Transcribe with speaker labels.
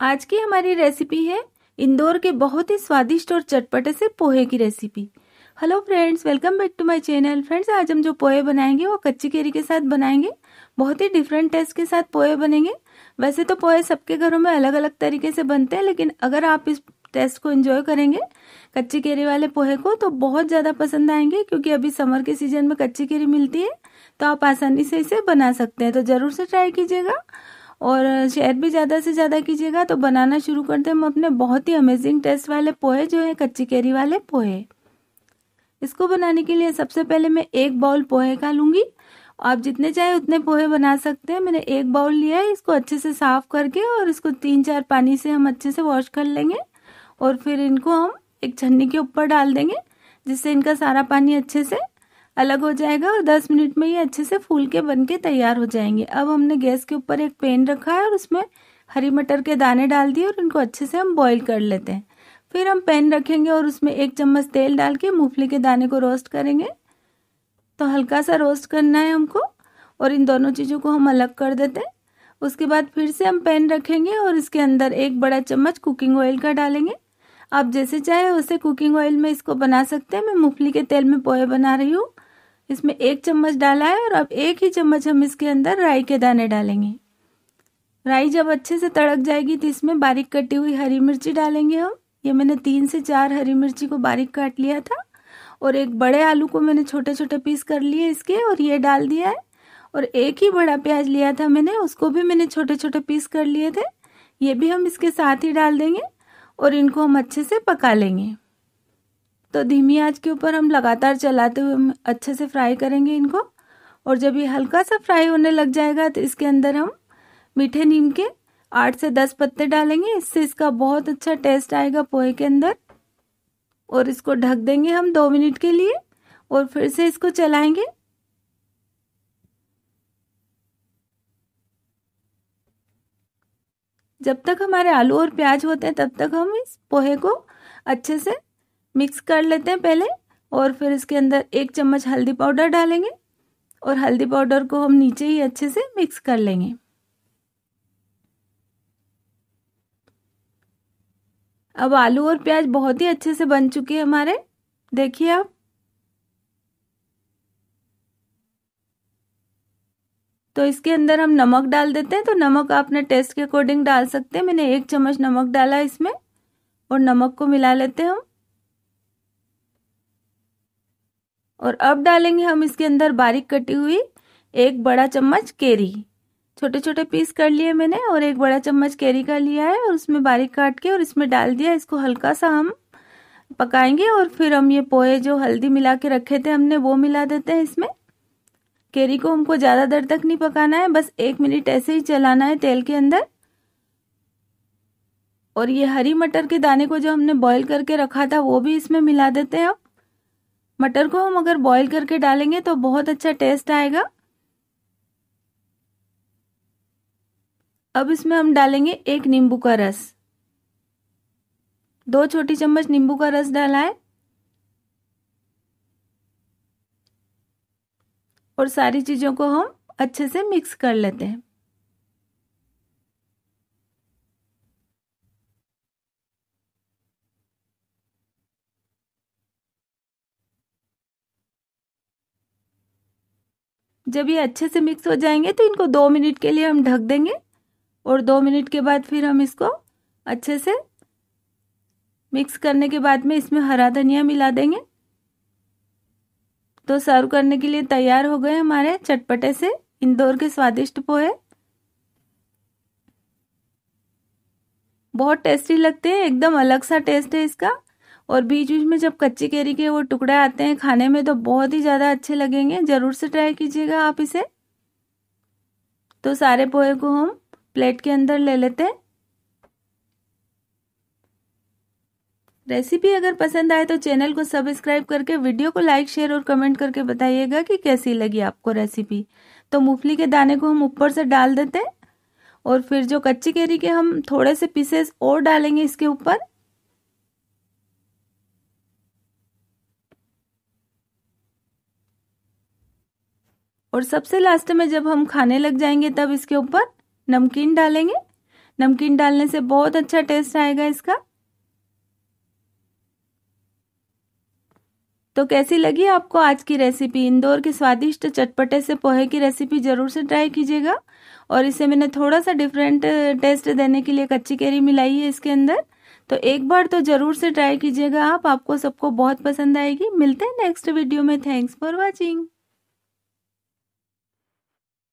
Speaker 1: आज की हमारी रेसिपी है इंदौर के बहुत ही स्वादिष्ट और चटपटे से पोहे की recipe hello friends welcome back to my channel friends आज हम जो पोहे बनाएंगे वो कच्ची केरी के साथ बनाएंगे बहुत ही डिफरेंट टेस्ट के साथ पोहे बनेंगे वैसे तो पोहे सबके घरों में अलग अलग तरीके से बनते हैं लेकिन अगर आप इस टेस्ट को एंजॉय करेंगे कच्ची केरी वाले पोहे को तो बहुत ज़्यादा पसंद आएंगे क्योंकि अभी समर के सीजन में कच्ची केरी मिलती है तो आप आसानी से इसे बना सकते हैं तो ज़रूर से ट्राई कीजिएगा और शेयर भी ज़्यादा से ज़्यादा कीजिएगा तो बनाना शुरू करते हैं हम अपने बहुत ही अमेजिंग टेस्ट वाले पोहे जो हैं कच्ची कैरी वाले पोहे इसको बनाने के लिए सबसे पहले मैं एक बाउल पोहे का लूँगी आप जितने चाहे उतने पोहे बना सकते हैं मैंने एक बाउल लिया है इसको अच्छे से साफ करके और इसको तीन चार पानी से हम अच्छे से वॉश कर लेंगे और फिर इनको हम एक छन्नी के ऊपर डाल देंगे जिससे इनका सारा पानी अच्छे से अलग हो जाएगा और 10 मिनट में ये अच्छे से फूल के बन के तैयार हो जाएंगे अब हमने गैस के ऊपर एक पेन रखा है और उसमें हरी मटर के दाने डाल दिए और इनको अच्छे से हम बॉईल कर लेते हैं फिर हम पेन रखेंगे और उसमें एक चम्मच तेल डाल के मूंगफली के दाने को रोस्ट करेंगे तो हल्का सा रोस्ट करना है हमको और इन दोनों चीज़ों को हम अलग कर देते हैं उसके बाद फिर से हम पेन रखेंगे और इसके अंदर एक बड़ा चम्मच कुकिंग ऑयल का डालेंगे आप जैसे चाहे वैसे कुकिंग ऑयल में इसको बना सकते हैं मैं मूंगफली के तेल में पोहे बना रही हूँ इसमें एक चम्मच डाला है और अब एक ही चम्मच हम इसके अंदर राई के दाने डालेंगे राई जब अच्छे से तड़क जाएगी तो इसमें बारीक कटी हुई हरी मिर्ची डालेंगे हम ये मैंने तीन से चार हरी मिर्ची को बारीक काट लिया था और एक बड़े आलू को मैंने छोटे छोटे पीस कर लिए इसके और ये डाल दिया है और एक ही बड़ा प्याज लिया था मैंने उसको भी मैंने छोटे छोटे पीस कर लिए थे ये भी हम इसके साथ ही डाल देंगे और इनको हम अच्छे से पका लेंगे तो धीमी आंच के ऊपर हम लगातार चलाते हुए अच्छे से फ्राई करेंगे इनको और जब ये हल्का सा फ्राई होने लग जाएगा तो इसके अंदर हम मीठे नीम के आठ से दस पत्ते डालेंगे इससे इसका बहुत अच्छा टेस्ट आएगा पोहे के अंदर और इसको ढक देंगे हम दो मिनट के लिए और फिर से इसको चलाएंगे जब तक हमारे आलू और प्याज होते हैं तब तक हम इस पोहे को अच्छे से मिक्स कर लेते हैं पहले और फिर इसके अंदर एक चम्मच हल्दी पाउडर डालेंगे और हल्दी पाउडर को हम नीचे ही अच्छे से मिक्स कर लेंगे अब आलू और प्याज बहुत ही अच्छे से बन चुके हैं हमारे देखिए आप तो इसके अंदर हम नमक डाल देते हैं तो नमक आपने टेस्ट के अकॉर्डिंग डाल सकते हैं मैंने एक चम्मच नमक डाला इसमें और नमक को मिला लेते हैं हम और अब डालेंगे हम इसके अंदर बारीक कटी हुई एक बड़ा चम्मच केरी छोटे छोटे पीस कर लिए मैंने और एक बड़ा चम्मच केरी का लिया है और उसमें बारीक काट के और इसमें डाल दिया इसको हल्का सा हम पकाएंगे और फिर हम ये पोहे जो हल्दी मिला के रखे थे हमने वो मिला देते हैं इसमें केरी को हमको ज़्यादा देर तक नहीं पकाना है बस एक मिनट ऐसे ही चलाना है तेल के अंदर और ये हरी मटर के दाने को जो हमने बॉईल करके रखा था वो भी इसमें मिला देते हैं अब मटर को हम अगर बॉईल करके डालेंगे तो बहुत अच्छा टेस्ट आएगा अब इसमें हम डालेंगे एक नींबू का रस दो छोटी चम्मच नींबू का रस डाला है और सारी चीज़ों को हम अच्छे से मिक्स कर लेते हैं जब ये अच्छे से मिक्स हो जाएंगे तो इनको दो मिनट के लिए हम ढक देंगे और दो मिनट के बाद फिर हम इसको अच्छे से मिक्स करने के बाद में इसमें हरा धनिया मिला देंगे तो सर्व करने के लिए तैयार हो गए हमारे चटपटे से इंदौर के स्वादिष्ट पोहे बहुत टेस्टी लगते हैं एकदम अलग सा टेस्ट है इसका और बीच बीच में जब कच्ची कैरी के वो टुकड़े आते हैं खाने में तो बहुत ही ज़्यादा अच्छे लगेंगे ज़रूर से ट्राई कीजिएगा आप इसे तो सारे पोहे को हम प्लेट के अंदर ले लेते हैं रेसिपी अगर पसंद आए तो चैनल को सब्सक्राइब करके वीडियो को लाइक शेयर और कमेंट करके बताइएगा कि कैसी लगी आपको रेसिपी तो मूंगफली के दाने को हम ऊपर से डाल देते हैं और फिर जो कच्ची कैरी के हम थोड़े से पीसेस और डालेंगे इसके ऊपर और सबसे लास्ट में जब हम खाने लग जाएंगे तब इसके ऊपर नमकीन डालेंगे नमकीन डालने से बहुत अच्छा टेस्ट आएगा इसका तो कैसी लगी आपको आज की रेसिपी इंदौर के स्वादिष्ट चटपटे से पोहे की रेसिपी ज़रूर से ट्राई कीजिएगा और इसे मैंने थोड़ा सा डिफरेंट टेस्ट देने के लिए कच्ची कैरी मिलाई है इसके अंदर तो एक बार तो ज़रूर से ट्राई कीजिएगा आप आपको सबको बहुत पसंद आएगी मिलते हैं नेक्स्ट वीडियो में थैंक्स फॉर वॉचिंग